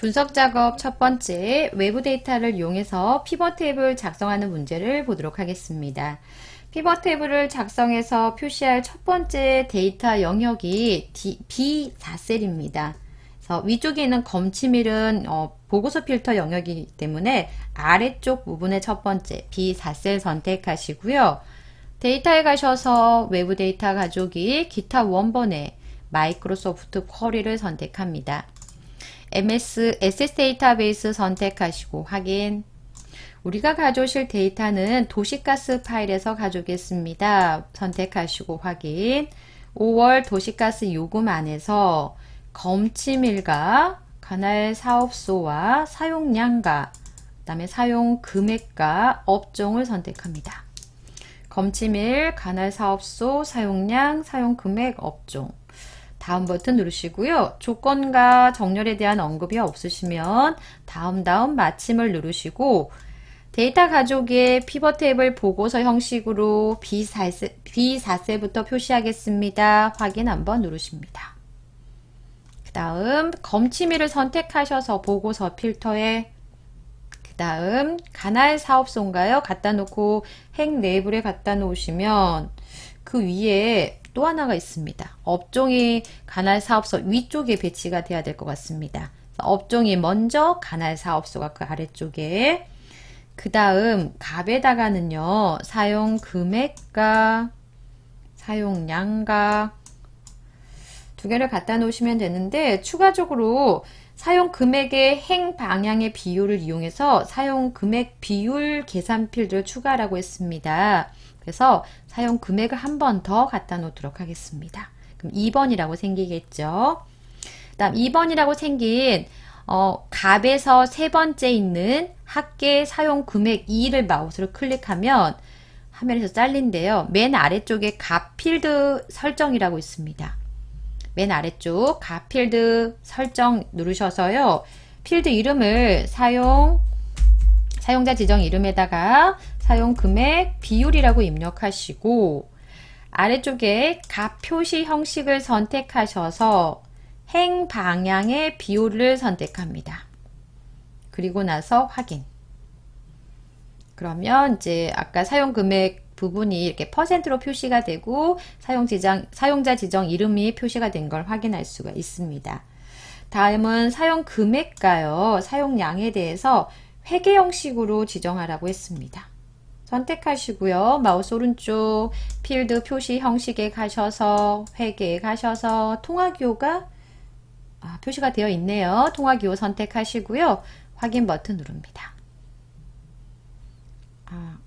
분석 작업 첫 번째, 외부 데이터를 이용해서 피벗 테이블 작성하는 문제를 보도록 하겠습니다. 피벗 테이블을 작성해서 표시할 첫 번째 데이터 영역이 B4셀입니다. 위쪽에 있는 검침일은 어, 보고서 필터 영역이기 때문에 아래쪽 부분의 첫 번째 B4셀 선택하시고요. 데이터에 가셔서 외부 데이터 가족이 기타 원본에 마이크로소프트 쿼리를 선택합니다. MS SS 데이터베이스 선택하시고 확인 우리가 가져오실 데이터는 도시가스 파일에서 가져오겠습니다. 선택하시고 확인 5월 도시가스 요금안에서 검침일과 관할 사업소와 사용량과 그 다음에 사용 금액과 업종을 선택합니다. 검침일, 관할 사업소, 사용량, 사용 금액, 업종 다음 버튼 누르시고요. 조건과 정렬에 대한 언급이 없으시면 다음 다음 마침을 누르시고 데이터 가족의 피벗 탭을 보고서 형식으로 B4세, 부터 표시하겠습니다. 확인 한번 누르십니다. 그 다음 검침일을 선택하셔서 보고서 필터에 그 다음 가날 사업소인가요? 갖다 놓고 핵 레이블에 갖다 놓으시면 그 위에 또 하나가 있습니다. 업종이 관할 사업소 위쪽에 배치가 돼야 될 것 같습니다. 업종이 먼저 관할 사업소가 그 아래쪽에 그 다음 갑에다가는요 사용 금액과 사용량과 두 개를 갖다 놓으시면 되는데 추가적으로 사용 금액의 행 방향의 비율을 이용해서 사용 금액 비율 계산 필드를 추가라고 했습니다. 그서 사용 금액을 한 번 더 갖다 놓도록 하겠습니다. 그럼 2번이라고 생기겠죠. 다음 2번이라고 생긴 어, 값에서 세 번째 있는 합계 사용 금액 2를 마우스로 클릭하면 화면에서 잘린데요. 맨 아래쪽에 값 필드 설정이라고 있습니다. 맨 아래쪽 값 필드 설정 누르셔서요. 필드 이름을 사용 사용자 지정 이름에다가 사용 금액 비율이라고 입력하시고 아래쪽에 가표시 형식을 선택하셔서 행 방향의 비율을 선택합니다. 그리고 나서 확인. 그러면 이제 아까 사용 금액 부분이 이렇게 퍼센트로 표시가 되고 사용 지정, 사용자 지정 이름이 표시가 된 걸 확인할 수가 있습니다. 다음은 사용 금액가요 사용량에 대해서 회계 형식으로 지정하라고 했습니다. 선택하시고요. 마우스 오른쪽 필드 표시 형식에 가셔서 회계에 가셔서 통화기호가 아, 표시가 되어 있네요. 통화기호 선택하시고요. 확인 버튼 누릅니다. 아,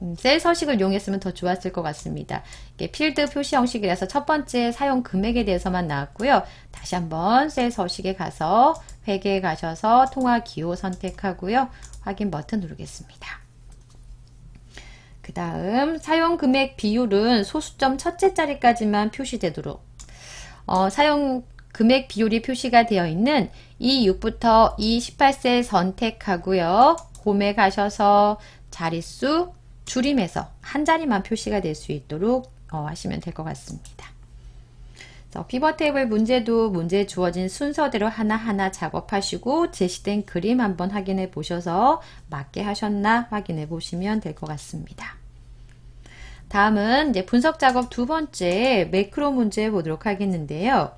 음, 셀 서식을 이용했으면 더 좋았을 것 같습니다. 이게 필드 표시 형식이라서 첫 번째 사용 금액에 대해서만 나왔고요. 다시 한번 셀 서식에 가서 회계에 가셔서 통화기호 선택하고요. 확인 버튼 누르겠습니다. 그 다음 사용 금액 비율은 소수점 첫째 자리까지만 표시되도록 어, 사용 금액 비율이 표시가 되어 있는 E6부터 E18세 선택하고요. 홈에 가셔서 자릿수 줄임에서 한 자리만 표시가 될 수 있도록 어, 하시면 될 것 같습니다. 피버 테이블 문제도 문제 주어진 순서대로 하나하나 작업하시고 제시된 그림 한번 확인해 보셔서 맞게 하셨나 확인해 보시면 될 것 같습니다. 다음은 이제 분석 작업 두 번째 매크로 문제 보도록 하겠는데요.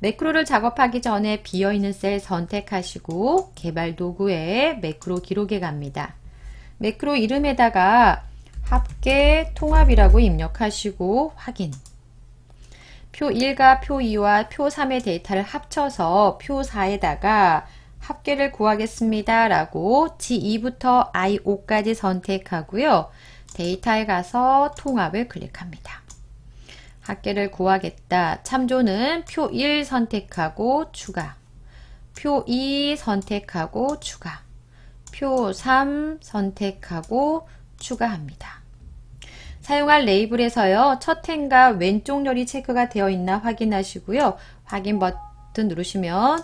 매크로를 작업하기 전에 비어있는 셀 선택하시고 개발 도구에 매크로 기록에 갑니다. 매크로 이름에다가 합계 통합이라고 입력하시고 확인 표 1과 표 2와 표 3의 데이터를 합쳐서 표 4에다가 합계를 구하겠습니다 라고 G2부터 I5까지 선택하고요. 데이터에 가서 통합을 클릭합니다. 학계를 구하겠다. 참조는 표 1 선택하고 추가. 표 2 선택하고 추가. 표 3 선택하고 추가합니다. 사용할 레이블에서요. 첫 행과 왼쪽 열이 체크가 되어 있나 확인하시고요. 확인 버튼 누르시면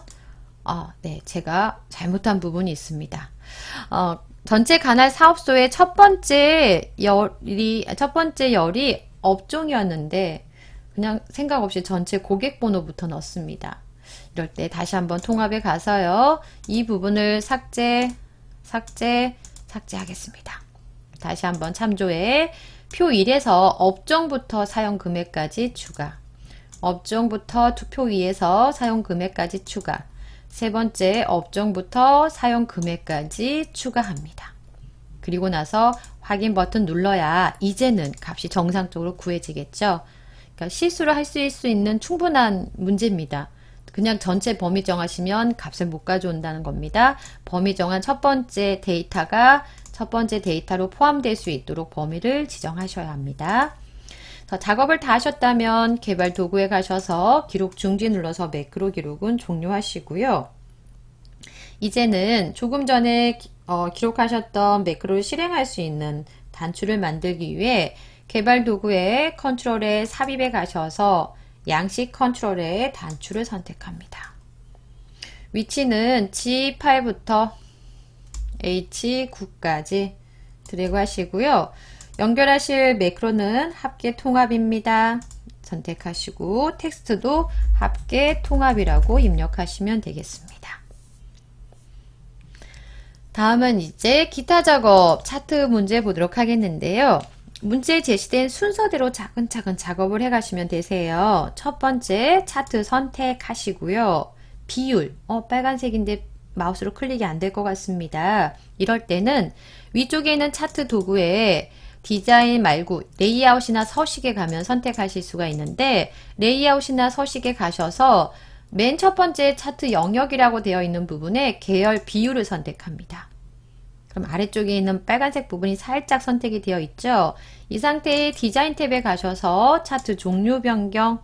어, 네, 제가 잘못한 부분이 있습니다. 어, 전체 간할 사업소의 첫 번째 열이 첫 번째 열이 업종이었는데 그냥 생각 없이 전체 고객 번호부터 넣습니다. 이럴 때 다시 한번 통합에 가서요. 이 부분을 삭제, 삭제, 삭제하겠습니다. 다시 한번 참조해 표 1에서 업종부터 사용 금액까지 추가 업종부터 투표 위에서 사용 금액까지 추가 세 번째 업종부터 사용 금액까지 추가합니다. 그리고 나서 확인 버튼 눌러야 이제는 값이 정상적으로 구해지겠죠. 그러니까 실수를 할 수 있는 충분한 문제입니다. 그냥 전체 범위 정하시면 값을 못 가져온다는 겁니다. 범위 정한 첫 번째 데이터가 첫 번째 데이터로 포함될 수 있도록 범위를 지정하셔야 합니다. 작업을 다 하셨다면 개발 도구에 가셔서 기록 중지 눌러서 매크로 기록은 종료하시고요. 이제는 조금 전에 어, 기록하셨던 매크로를 실행할 수 있는 단추를 만들기 위해 개발 도구의 컨트롤에 삽입에 가셔서 양식 컨트롤에 단추를 선택합니다. 위치는 G5부터 H9까지 드래그 하시고요. 연결하실 매크로는 합계 통합입니다. 선택하시고 텍스트도 합계 통합이라고 입력하시면 되겠습니다. 다음은 이제 기타 작업 차트 문제 보도록 하겠는데요. 문제에 제시된 순서대로 차근차근 작업을 해 가시면 되세요. 첫 번째 차트 선택하시고요. 비율, 어, 빨간색인데 마우스로 클릭이 안 될 것 같습니다. 이럴 때는 위쪽에 있는 차트 도구에 디자인 말고 레이아웃이나 서식에 가면 선택하실 수가 있는데 레이아웃이나 서식에 가셔서 맨 첫 번째 차트 영역이라고 되어 있는 부분에 계열 비율을 선택합니다. 그럼 아래쪽에 있는 빨간색 부분이 살짝 선택이 되어 있죠. 이 상태에 디자인 탭에 가셔서 차트 종류 변경,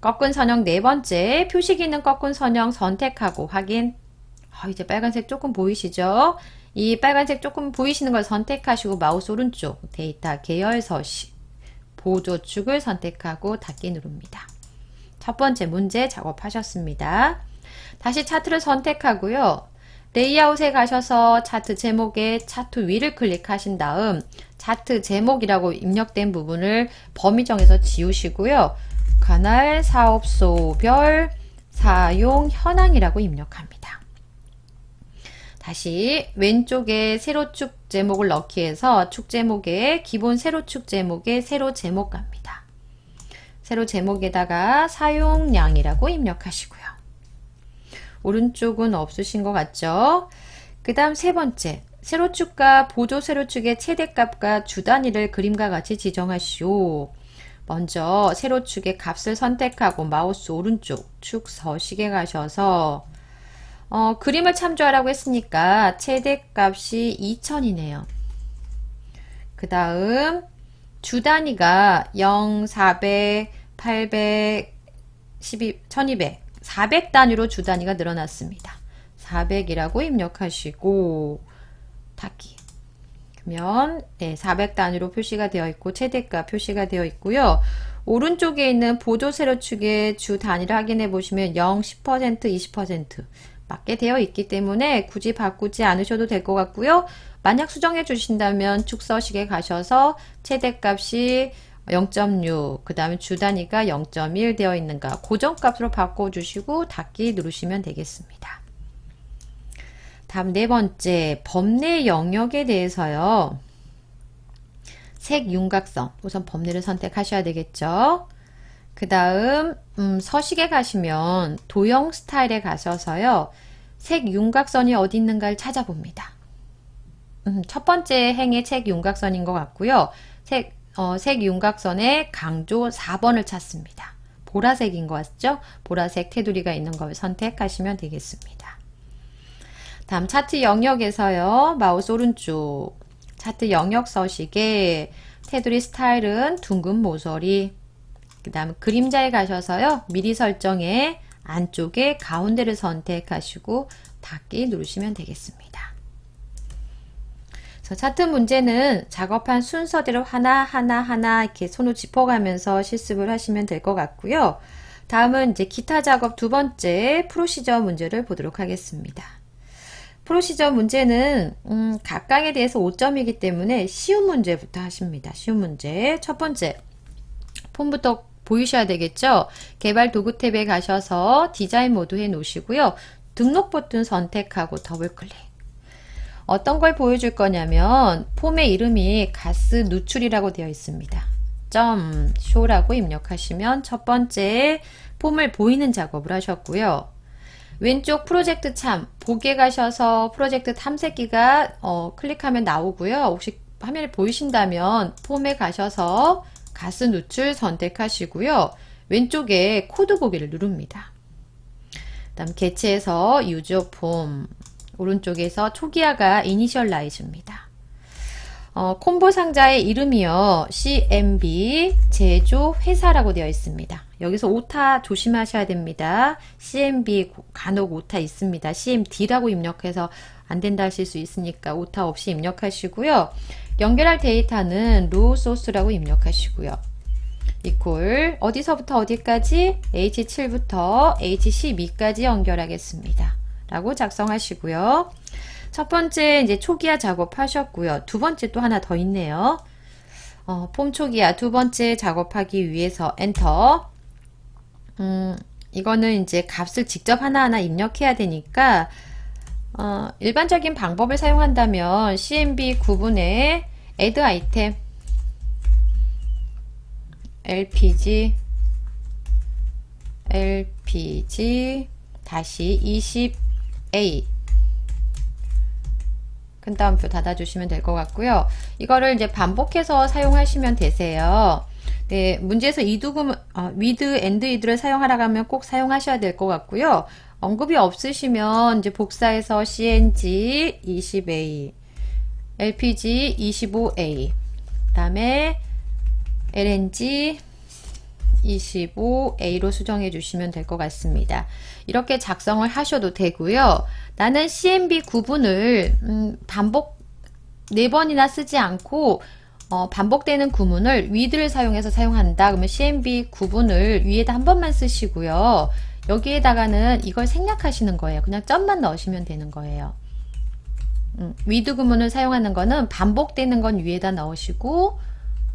꺾은 선형 네 번째, 표시 기능 꺾은 선형 선택하고 확인. 어, 이제 빨간색 조금 보이시죠? 이 빨간색 조금 보이시는 걸 선택하시고 마우스 오른쪽 데이터 계열 서식 보조축을 선택하고 닫기 누릅니다. 첫 번째 문제 작업하셨습니다. 다시 차트를 선택하고요. 레이아웃에 가셔서 차트 제목에 차트 위를 클릭하신 다음 차트 제목이라고 입력된 부분을 범위 정해서 지우시고요. 관할 사업소별 사용 현황이라고 입력합니다. 다시 왼쪽에 세로축 제목을 넣기 해서 축 제목에 기본 세로축 제목에 세로 제목 갑니다. 세로 제목에다가 사용량이라고 입력하시고요. 오른쪽은 없으신 것 같죠? 그 다음 세 번째 세로축과 보조 세로축의 최대값과 주단위를 그림과 같이 지정하시오. 먼저 세로축의 값을 선택하고 마우스 오른쪽 축 서식에 가셔서 어, 그림을 참조하라고 했으니까 최대값이 2천이네요. 그 다음 주 단위가 0, 400, 800, 12, 1200, 400 단위로 주 단위가 늘어났습니다. 400이라고 입력하시고 닫기 그러면 네, 400 단위로 표시가 되어 있고 최대값 표시가 되어 있고요. 오른쪽에 있는 보조 세로축의 주 단위를 확인해 보시면 0, 10%, 20% 맞게 되어 있기 때문에 굳이 바꾸지 않으셔도 될 것 같고요. 만약 수정해 주신다면 축서식에 가셔서 최대값이 0.6, 그 다음에 주 단위가 0.1 되어 있는가 고정값으로 바꿔주시고 닫기 누르시면 되겠습니다. 다음 네 번째, 범례 영역에 대해서요. 색 윤곽성, 우선 범례를 선택하셔야 되겠죠. 그 다음 음, 서식에 가시면 도형 스타일에 가셔서요. 색 윤곽선이 어디 있는가를 찾아봅니다. 음, 첫 번째 행의 책 윤곽선인 것 같고요. 색, 어, 색 윤곽선의 강조 4번을 찾습니다. 보라색인 것 같죠? 보라색 테두리가 있는 걸 선택하시면 되겠습니다. 다음 차트 영역에서요. 마우스 오른쪽 차트 영역 서식에 테두리 스타일은 둥근 모서리 그 다음 그림자에 가셔서요. 미리 설정에 안쪽에 가운데를 선택하시고 닫기 누르시면 되겠습니다. 그래서 차트 문제는 작업한 순서대로 하나하나하나 하나 이렇게 손으로 짚어가면서 실습을 하시면 될 것 같고요. 다음은 이제 기타 작업 두 번째 프로시저 문제를 보도록 하겠습니다. 프로시저 문제는 음, 각각에 대해서 5점이기 때문에 쉬운 문제부터 하십니다. 쉬운 문제 첫 번째 폼부터 보이셔야 되겠죠? 개발 도구 탭에 가셔서 디자인 모드 해 놓으시고요. 등록 버튼 선택하고 더블 클릭. 어떤 걸 보여줄 거냐면 폼의 이름이 가스 누출이라고 되어 있습니다. 점, 쇼라고 입력하시면 첫 번째 폼을 보이는 작업을 하셨고요. 왼쪽 프로젝트 참, 보게 가셔서 프로젝트 탐색기가 어, 클릭하면 나오고요. 혹시 화면을 보이신다면 폼에 가셔서 가스 누출 선택하시고요. 왼쪽에 코드 보기를 누릅니다. 다음 개체에서 유저 폼 오른쪽에서 초기화가 이니셜라이즈입니다. 어, 콤보 상자의 이름이요. CMB 제조회사라고 되어 있습니다. 여기서 오타 조심하셔야 됩니다. CMB 간혹 오타 있습니다. CMD라고 입력해서 안 된다 하실 수 있으니까 오타 없이 입력하시고요. 연결할 데이터는 로우 소스라고 입력하시고요. 이퀄 어디서부터 어디까지 H7부터 H12까지 연결하겠습니다. 라고 작성하시고요. 첫 번째 이제 초기화 작업하셨고요. 두 번째 또 하나 더 있네요. 어, 폼 초기화 두 번째 작업하기 위해서 엔터 음, 이거는 이제 값을 직접 하나하나 입력해야 되니까 어, 일반적인 방법을 사용한다면 CMB 구분에 add 아이템 LPG LPG 다시 20A 큰 따옴표 닫아주시면 될 것 같고요. 이거를 이제 반복해서 사용하시면 되세요. 네, 문제에서 이두금 어, 위드 앤드 이드를 사용하라고 하면 꼭 사용하셔야 될 것 같고요. 언급이 없으시면 이제 복사해서 CNG 20A, LPG 25A, 그다음에 LNG 25A로 수정해 주시면 될 것 같습니다. 이렇게 작성을 하셔도 되고요. 나는 CMB 구분을 음, 반복 4번이나 쓰지 않고 어, 반복되는 구문을 위드를 사용해서 사용한다. 그러면 CMB 구분을 위에다 한 번만 쓰시고요. 여기에다가는 이걸 생략하시는 거예요. 그냥 점만 넣으시면 되는 거예요. 음, 위드 구문을 사용하는 거는 반복되는 건 위에다 넣으시고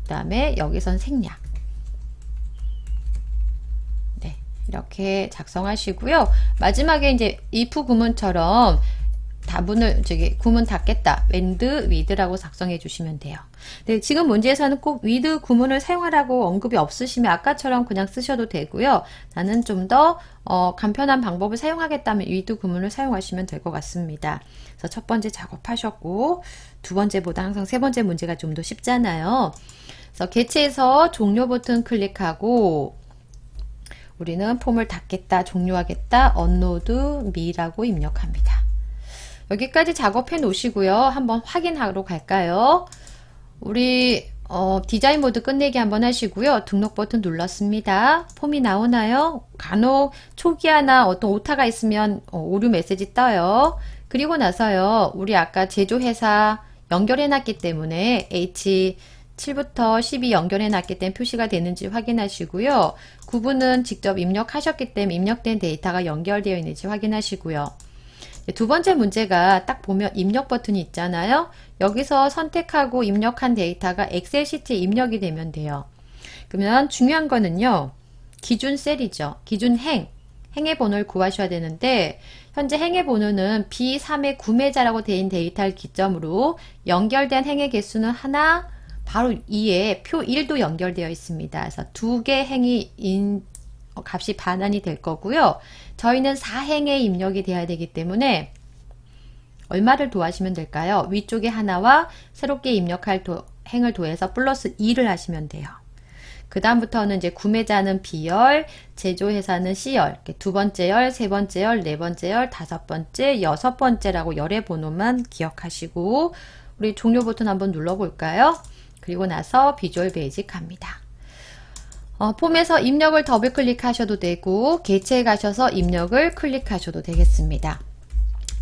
그 다음에 여기선 생략 네, 이렇게 작성하시고요. 마지막에 이제 if 구문처럼 자문을 저기 구문 닫겠다 웬드 위드라고 작성해 주시면 돼요. 네, 지금 문제에서는 꼭 위드 구문을 사용하라고 언급이 없으시면 아까처럼 그냥 쓰셔도 되고요. 나는 좀더 어, 간편한 방법을 사용하겠다면 위드 구문을 사용하시면 될 것 같습니다. 그래서 첫 번째 작업하셨고 두 번째보다 항상 세 번째 문제가 좀 더 쉽잖아요. 그래서 개체에서 종료 버튼 클릭하고 우리는 폼을 닫겠다, 종료하겠다, 언로드 미라고 입력합니다. 여기까지 작업해 놓으시고요. 한번 확인하러 갈까요? 우리 어, 디자인 모드 끝내기 한번 하시고요. 등록 버튼 눌렀습니다. 폼이 나오나요? 간혹 초기화나 어떤 오타가 있으면 어, 오류 메시지 떠요. 그리고 나서요. 우리 아까 제조회사 연결해 놨기 때문에 H 7부터 12 연결해 놨기 때문에 표시가 되는지 확인하시고요. 구분은 직접 입력하셨기 때문에 입력된 데이터가 연결되어 있는지 확인하시고요. 네, 두 번째 문제가 딱 보면 입력 버튼이 있잖아요. 여기서 선택하고 입력한 데이터가 엑셀 시트에 입력이 되면 돼요. 그러면 중요한 거는요. 기준 셀이죠. 기준 행. 행의 번호를 구하셔야 되는데 현재 행의 번호는 B3의 구매자라고 되어 데이터를 기점으로 연결된 행의 개수는 하나, 바로 이에 표 1도 연결되어 있습니다. 그래서 두 개 행이 인, 어, 값이 반환이 될 거고요. 저희는 사행에 입력이 돼야 되기 때문에 얼마를 도하시면 될까요? 위쪽에 하나와 새롭게 입력할 도, 행을 도해서 플러스 2를 하시면 돼요. 그 다음부터는 이제 구매자는 B열, 제조회사는 C열, 두 번째 열, 세 번째 열, 네 번째 열, 다섯 번째, 여섯 번째라고 열의 번호만 기억하시고 우리 종료 버튼 한번 눌러볼까요? 그리고 나서 비주얼 베이직 갑니다. 어, 폼에서 입력을 더블 클릭하셔도 되고 개체에 가셔서 입력을 클릭하셔도 되겠습니다.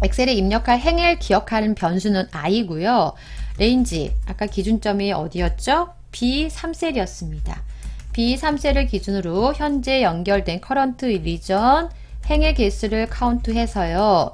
엑셀에 입력할 행을 기억하는 변수는 i고요. 레인지 아까 기준점이 어디였죠? B3셀이었습니다. B3셀을 기준으로 현재 연결된 커런트 리전 행의 개수를 카운트해서요.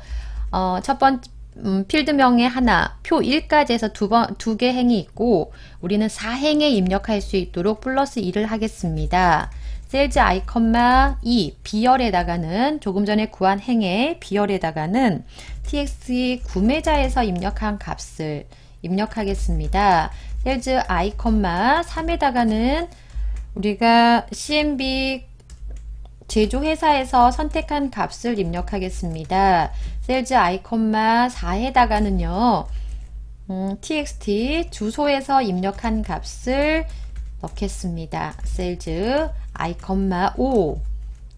어, 첫 번째 음, 필드명의 하나, 표 1까지 해서 두, 번, 두 개 행이 있고 우리는 4행에 입력할 수 있도록 플러스 2를 하겠습니다. 셀즈 아이컴마 2 비열에다가는 조금 전에 구한 행의 비열에다가는 tx 구매자에서 입력한 값을 입력하겠습니다. 셀즈 아이컴마 3에다가는 우리가 cmb 제조회사에서 선택한 값을 입력하겠습니다. 셀즈 아이콘마 4에다가는요. 음, txt 주소에서 입력한 값을 넣겠습니다. 셀즈 아이콘마 5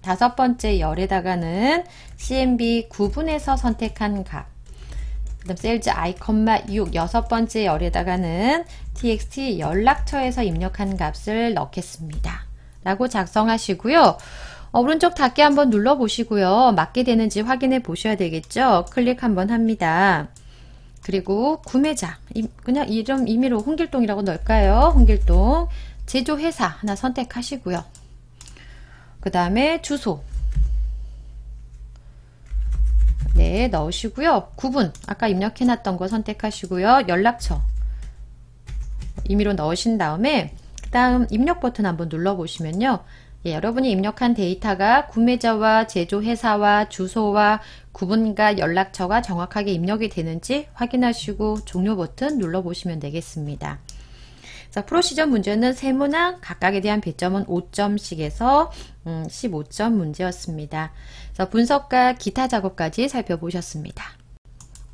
다섯 번째 열에다가는 CMB 9분에서 선택한 값 그다음 셀즈 아이콘마 6 여섯 번째 열에다가는 txt 연락처에서 입력한 값을 넣겠습니다. 라고 작성하시고요. 오른쪽 닫기 한번 눌러보시고요. 맞게 되는지 확인해 보셔야 되겠죠. 클릭 한번 합니다. 그리고 구매자, 그냥 이름 임의로 홍길동이라고 넣을까요? 홍길동, 제조회사 하나 선택하시고요. 그 다음에 주소, 네, 넣으시고요. 구분, 아까 입력해놨던 거 선택하시고요. 연락처, 임의로 넣으신 다음에 그 다음 입력 버튼 한번 눌러보시면요. 예, 여러분이 입력한 데이터가 구매자와 제조회사와 주소와 구분과 연락처가 정확하게 입력이 되는지 확인하시고 종료 버튼 눌러보시면 되겠습니다. 자, 프로시전 문제는 세문항 각각에 대한 배점은 5점씩에서 음, 15점 문제였습니다. 자, 분석과 기타 작업까지 살펴보셨습니다.